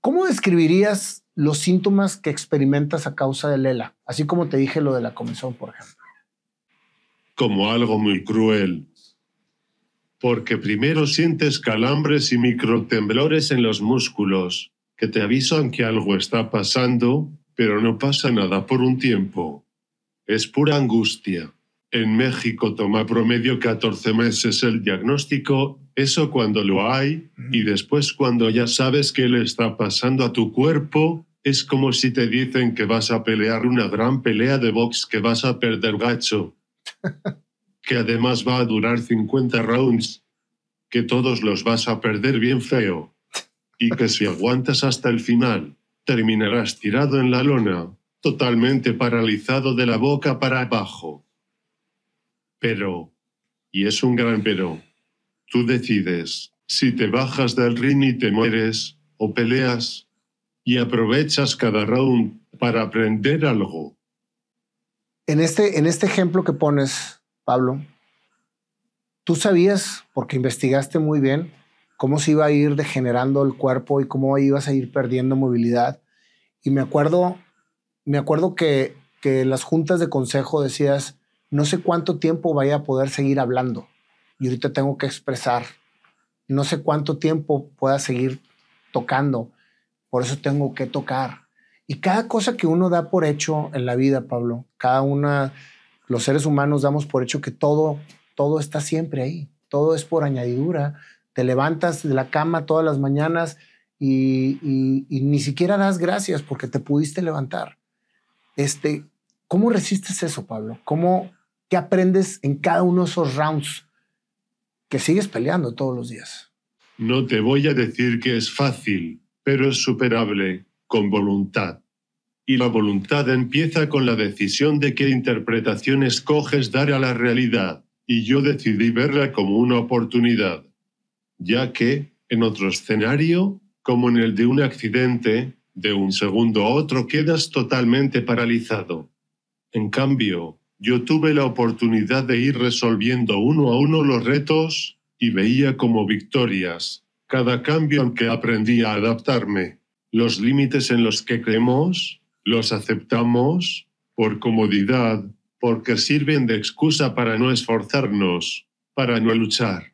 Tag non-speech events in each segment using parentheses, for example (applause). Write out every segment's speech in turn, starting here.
¿Cómo describirías los síntomas que experimentas a causa del Lela? Así como te dije lo de la comisión, por ejemplo. Como algo muy cruel. Porque primero sientes calambres y microtemblores en los músculos, que te avisan que algo está pasando, pero no pasa nada por un tiempo. Es pura angustia. En México toma promedio 14 meses el diagnóstico eso cuando lo hay y después cuando ya sabes qué le está pasando a tu cuerpo, es como si te dicen que vas a pelear una gran pelea de box que vas a perder gacho, (laughs) que además va a durar 50 rounds, que todos los vas a perder bien feo y que si aguantas hasta el final, terminarás tirado en la lona, totalmente paralizado de la boca para abajo. Pero, y es un gran pero, Tú decides si te bajas del ring y te mueres, o peleas, y aprovechas cada round para aprender algo. En este, en este ejemplo que pones, Pablo, tú sabías, porque investigaste muy bien, cómo se iba a ir degenerando el cuerpo y cómo ibas a ir perdiendo movilidad. Y me acuerdo, me acuerdo que, que las juntas de consejo decías, no sé cuánto tiempo vaya a poder seguir hablando y ahorita tengo que expresar. No sé cuánto tiempo pueda seguir tocando, por eso tengo que tocar. Y cada cosa que uno da por hecho en la vida, Pablo, cada una, los seres humanos damos por hecho que todo, todo está siempre ahí, todo es por añadidura. Te levantas de la cama todas las mañanas y, ni siquiera das gracias porque te pudiste levantar. Este, ¿Cómo resistes eso, Pablo? ¿Cómo, ¿Qué aprendes en cada uno de esos rounds que sigues peleando todos los días. No te voy a decir que es fácil, pero es superable, con voluntad. Y la voluntad empieza con la decisión de qué interpretación escoges dar a la realidad, y yo decidí verla como una oportunidad. Ya que, en otro escenario, como en el de un accidente, de un segundo a otro quedas totalmente paralizado. En cambio, yo tuve la oportunidad de ir resolviendo uno a uno los retos y veía como victorias cada cambio en que aprendí a adaptarme, los límites en los que creemos, los aceptamos por comodidad, porque sirven de excusa para no esforzarnos, para no luchar.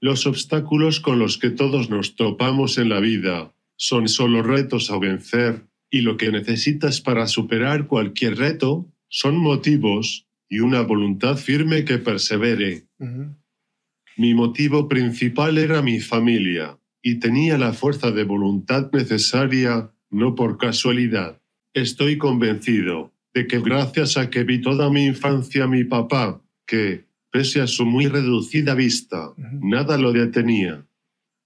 Los obstáculos con los que todos nos topamos en la vida son solo retos a vencer, y lo que necesitas para superar cualquier reto son motivos y una voluntad firme que persevere. Mi motivo principal era mi familia, y tenía la fuerza de voluntad necesaria, no por casualidad. Estoy convencido de que gracias a que vi toda mi infancia a mi papá, que, pese a su muy reducida vista, nada lo detenía,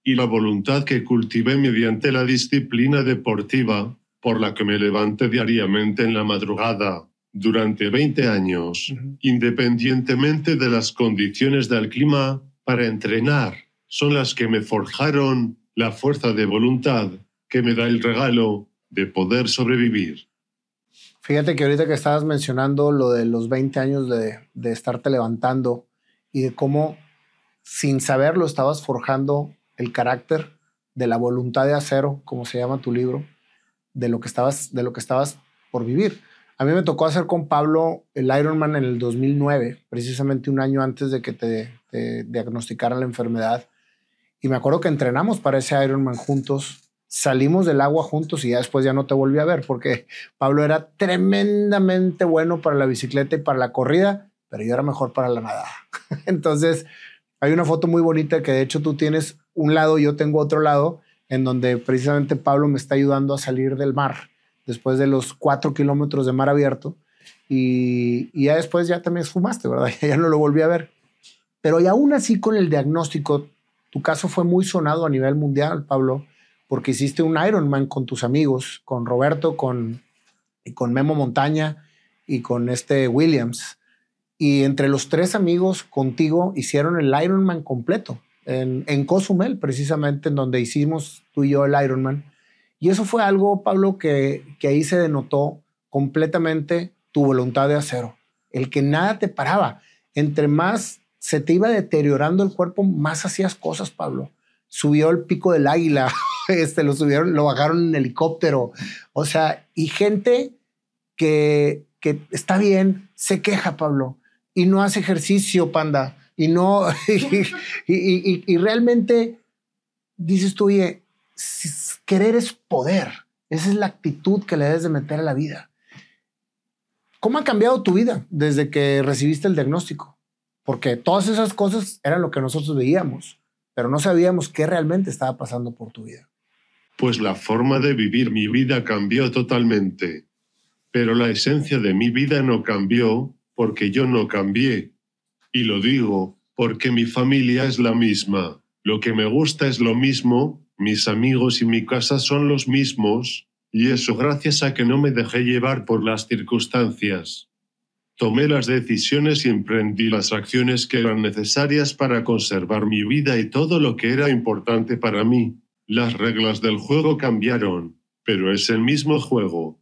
y la voluntad que cultivé mediante la disciplina deportiva, por la que me levanté diariamente en la madrugada, durante 20 años, independientemente de las condiciones del clima, para entrenar. Son las que me forjaron la fuerza de voluntad que me da el regalo de poder sobrevivir. Fíjate que ahorita que estabas mencionando lo de los 20 años de, de estarte levantando y de cómo sin saberlo estabas forjando el carácter de la voluntad de acero, como se llama tu libro, de lo que estabas, de lo que estabas por vivir. A mí me tocó hacer con Pablo el Ironman en el 2009, precisamente un año antes de que te, te diagnosticaran la enfermedad. Y me acuerdo que entrenamos para ese Ironman juntos, salimos del agua juntos y ya después ya no te volví a ver porque Pablo era tremendamente bueno para la bicicleta y para la corrida, pero yo era mejor para la nada (laughs) Entonces, hay una foto muy bonita que de hecho tú tienes un lado, y yo tengo otro lado, en donde precisamente Pablo me está ayudando a salir del mar después de los cuatro kilómetros de mar abierto. Y, ya después ya también fumaste, ¿verdad? (laughs) ya no lo volví a ver. Pero y aún así con el diagnóstico, tu caso fue muy sonado a nivel mundial, Pablo, porque hiciste un Ironman con tus amigos, con Roberto, con, con Memo Montaña y con este Williams. Y entre los tres amigos contigo hicieron el Ironman completo en, en Cozumel, precisamente en donde hicimos tú y yo el Ironman. Y eso fue algo, Pablo, que, ahí se denotó completamente tu voluntad de acero, el que nada te paraba. Entre más se te iba deteriorando el cuerpo, más hacías cosas, Pablo. Subió el pico del águila, (laughs) este, lo subieron, lo bajaron en helicóptero. O sea, y gente que, que está bien, se queja, Pablo, y no hace ejercicio, panda, y no, (laughs) y, y realmente dices tú, oye, querer es poder. Esa es la actitud que le debes de meter a la vida. ¿Cómo ha cambiado tu vida desde que recibiste el diagnóstico? Porque todas esas cosas eran lo que nosotros veíamos, pero no sabíamos qué realmente estaba pasando por tu vida. Pues la forma de vivir mi vida cambió totalmente, pero la esencia de mi vida no cambió porque yo no cambié. Y lo digo porque mi familia es la misma, lo que me gusta es lo mismo, mis amigos y mi casa son los mismos, y eso gracias a que no me dejé llevar por las circunstancias. Tomé las decisiones y emprendí las acciones que eran necesarias para conservar mi vida y todo lo que era importante para mí. Las reglas del juego cambiaron, pero es el mismo juego.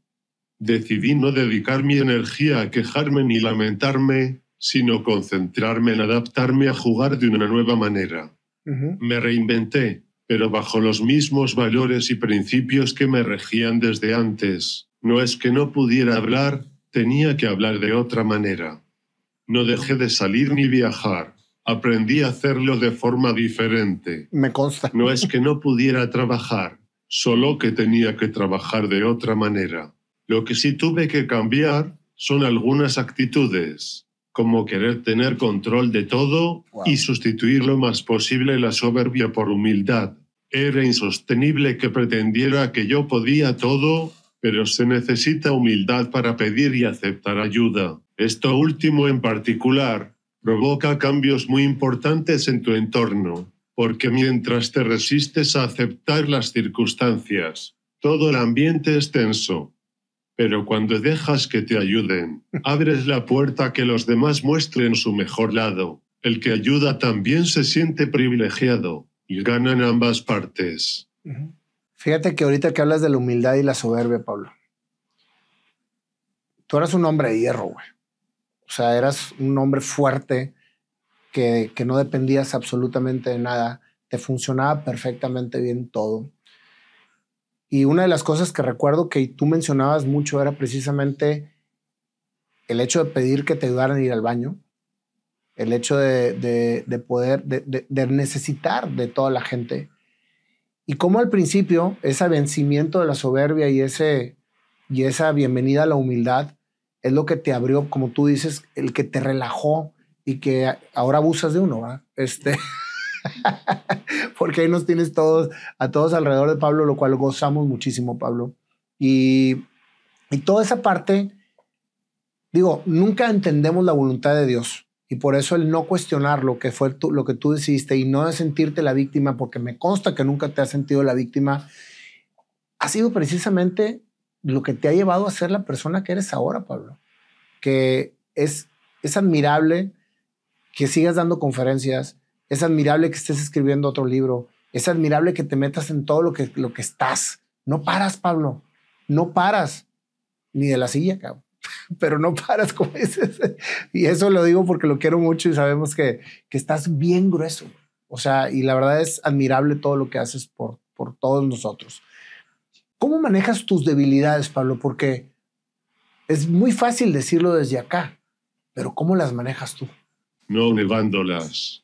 Decidí no dedicar mi energía a quejarme ni lamentarme, sino concentrarme en adaptarme a jugar de una nueva manera. Me reinventé, pero bajo los mismos valores y principios que me regían desde antes. No es que no pudiera hablar, tenía que hablar de otra manera. No dejé de salir ni viajar. Aprendí a hacerlo de forma diferente. Me No es que no pudiera trabajar, solo que tenía que trabajar de otra manera. Lo que sí tuve que cambiar son algunas actitudes como querer tener control de todo y sustituir lo más posible la soberbia por humildad. Era insostenible que pretendiera que yo podía todo, pero se necesita humildad para pedir y aceptar ayuda. Esto último en particular provoca cambios muy importantes en tu entorno, porque mientras te resistes a aceptar las circunstancias, todo el ambiente es tenso. Pero cuando dejas que te ayuden, abres la puerta a que los demás muestren su mejor lado. El que ayuda también se siente privilegiado y gana en ambas partes. Fíjate que ahorita que hablas de la humildad y la soberbia, Pablo. Tú eras un hombre de hierro, güey. O sea, eras un hombre fuerte que no dependías absolutamente de nada. Te funcionaba perfectamente bien todo y una de las cosas que recuerdo que tú mencionabas mucho era precisamente el hecho de pedir que te ayudaran a ir al baño, el hecho de, poder, de, necesitar de toda la gente. Y cómo al principio ese vencimiento de la soberbia y, ese, y esa bienvenida a la humildad es lo que te abrió, como tú dices, el que te relajó y que ahora abusas de uno, ¿verdad? Este. (laughs) (laughs) porque ahí nos tienes todos, a todos alrededor de Pablo, lo cual gozamos muchísimo, Pablo. Y, toda esa parte, digo, nunca entendemos la voluntad de Dios. Y por eso el no cuestionar lo que fue tú, lo que tú decidiste y no sentirte la víctima, porque me consta que nunca te has sentido la víctima, ha sido precisamente lo que te ha llevado a ser la persona que eres ahora, Pablo. Que es, es admirable que sigas dando conferencias, es admirable que estés escribiendo otro libro. Es admirable que te metas en todo lo que, lo que estás. No paras, Pablo. No paras. Ni de la silla, cabrón. (laughs) Pero no paras, como dices. Y eso lo digo porque lo quiero mucho y sabemos que, que estás bien grueso. O sea, y la verdad es admirable todo lo que haces por, por todos nosotros. ¿Cómo manejas tus debilidades, Pablo? Porque es muy fácil decirlo desde acá, pero ¿cómo las manejas tú? No negándolas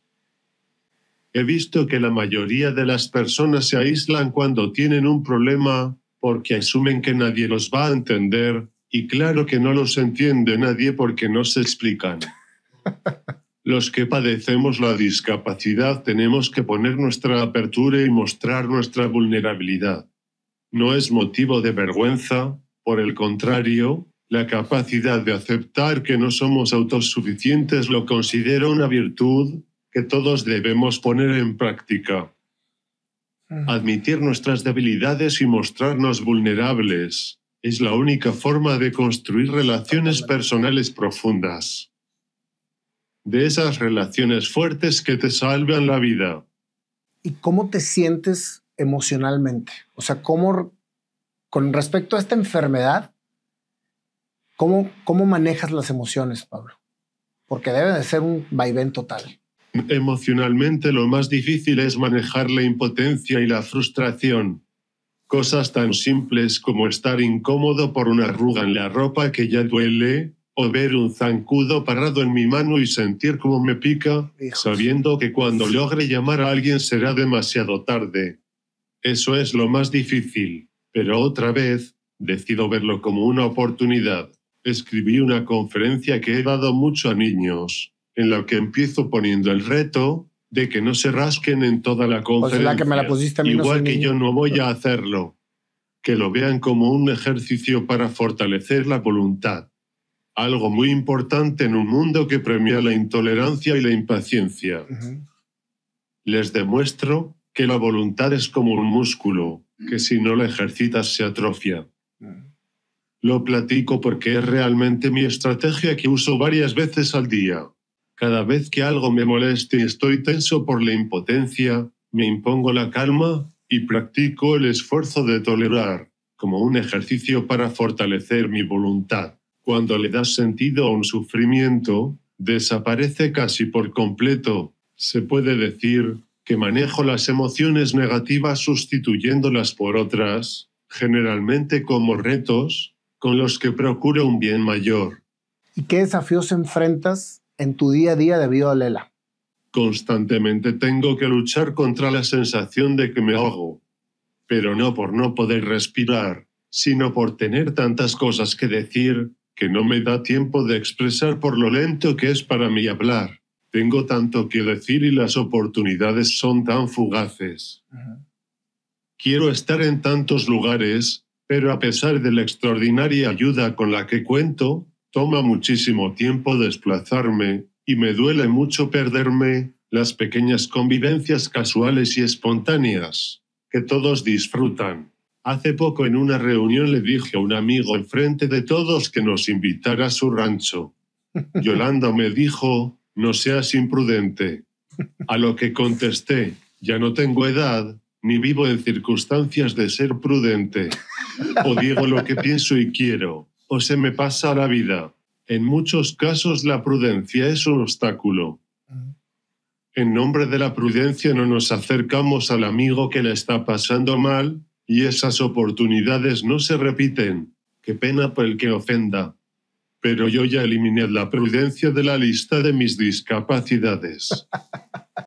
he visto que la mayoría de las personas se aíslan cuando tienen un problema porque asumen que nadie los va a entender y claro que no los entiende nadie porque no se explican. (laughs) Los que padecemos la discapacidad tenemos que poner nuestra apertura y mostrar nuestra vulnerabilidad. No es motivo de vergüenza, por el contrario, la capacidad de aceptar que no somos autosuficientes lo considero una virtud, que todos debemos poner en práctica. Admitir nuestras debilidades y mostrarnos vulnerables es la única forma de construir relaciones personales profundas. De esas relaciones fuertes que te salvan la vida. ¿Y cómo te sientes emocionalmente? O sea, ¿cómo, con respecto a esta enfermedad, cómo, cómo manejas las emociones, Pablo? Porque debe de ser un vaivén total. Emocionalmente lo más difícil es manejar la impotencia y la frustración. Cosas tan simples como estar incómodo por una arruga en la ropa que ya duele, o ver un zancudo parado en mi mano y sentir cómo me pica, sabiendo que cuando logre llamar a alguien será demasiado tarde. Eso es lo más difícil, pero otra vez, decido verlo como una oportunidad. Escribí una conferencia que he dado mucho a niños en la que empiezo poniendo el reto de que no se rasquen en toda la conferencia. la Igual que yo no voy a hacerlo. Que lo vean como un ejercicio para fortalecer la voluntad. Algo muy importante en un mundo que premia la intolerancia y la impaciencia. Les demuestro que la voluntad es como un músculo, que si no la ejercitas se atrofia. Mm. Lo platico porque es realmente mi estrategia que uso varias veces al día cada vez que algo me moleste y estoy tenso por la impotencia, me impongo la calma y practico el esfuerzo de tolerar, como un ejercicio para fortalecer mi voluntad. Cuando le das sentido a un sufrimiento, desaparece casi por completo. Se puede decir que manejo las emociones negativas sustituyéndolas por otras, generalmente como retos, con los que procuro un bien mayor. ¿Y qué desafíos enfrentas en tu día a día debido a Lela? Constantemente tengo que luchar contra la sensación de que me ahogo, pero no por no poder respirar, sino por tener tantas cosas que decir que no me da tiempo de expresar por lo lento que es para mí hablar. Tengo tanto que decir y las oportunidades son tan fugaces. Quiero estar en tantos lugares, pero a pesar de la extraordinaria ayuda con la que cuento, Toma muchísimo tiempo desplazarme y me duele mucho perderme las pequeñas convivencias casuales y espontáneas que todos disfrutan. Hace poco en una reunión le dije a un amigo enfrente de todos que nos invitara a su rancho. Yolanda me dijo, no seas imprudente. A lo que contesté, ya no tengo edad, ni vivo en circunstancias de ser prudente. O digo lo que pienso y quiero, o se me pasa la vida. En muchos casos la prudencia es un obstáculo. En nombre de la prudencia no nos acercamos al amigo que le está pasando mal y esas oportunidades no se repiten. Qué pena por el que ofenda. Pero yo ya eliminé la prudencia de la lista de mis discapacidades. (laughs)